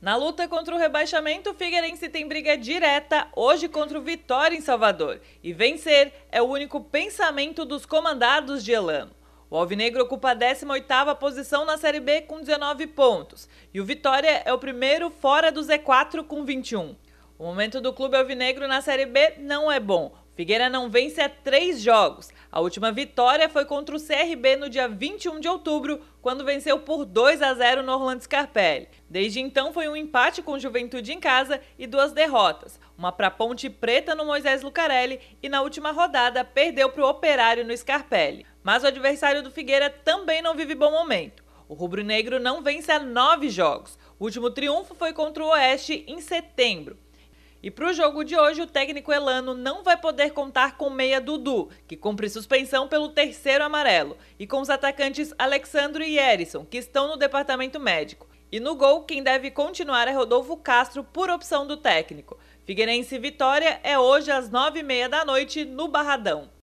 Na luta contra o rebaixamento, o Figueirense tem briga direta hoje contra o Vitória em Salvador. E vencer é o único pensamento dos comandados de Elano. O Alvinegro ocupa a 18ª posição na Série B com 19 pontos. E o Vitória é o primeiro fora do Z4 com 21. O momento do clube alvinegro na Série B não é bom, Figueira não vence há três jogos. A última vitória foi contra o CRB no dia 21 de outubro, quando venceu por 2 a 0 no Orlando Scarpelli. Desde então foi um empate com Juventude em casa e duas derrotas, uma para Ponte Preta no Moisés Lucarelli e na última rodada perdeu para o Operário no Scarpelli. Mas o adversário do Figueira também não vive bom momento. O rubro-negro não vence há nove jogos. O último triunfo foi contra o Oeste em setembro. E para o jogo de hoje, o técnico Elano não vai poder contar com meia Dudu, que cumpre suspensão pelo terceiro amarelo, e com os atacantes Alexandre e Erison, que estão no departamento médico. E no gol, quem deve continuar é Rodolfo Castro, por opção do técnico. Figueirense Vitória é hoje às nove e meia da noite no Barradão.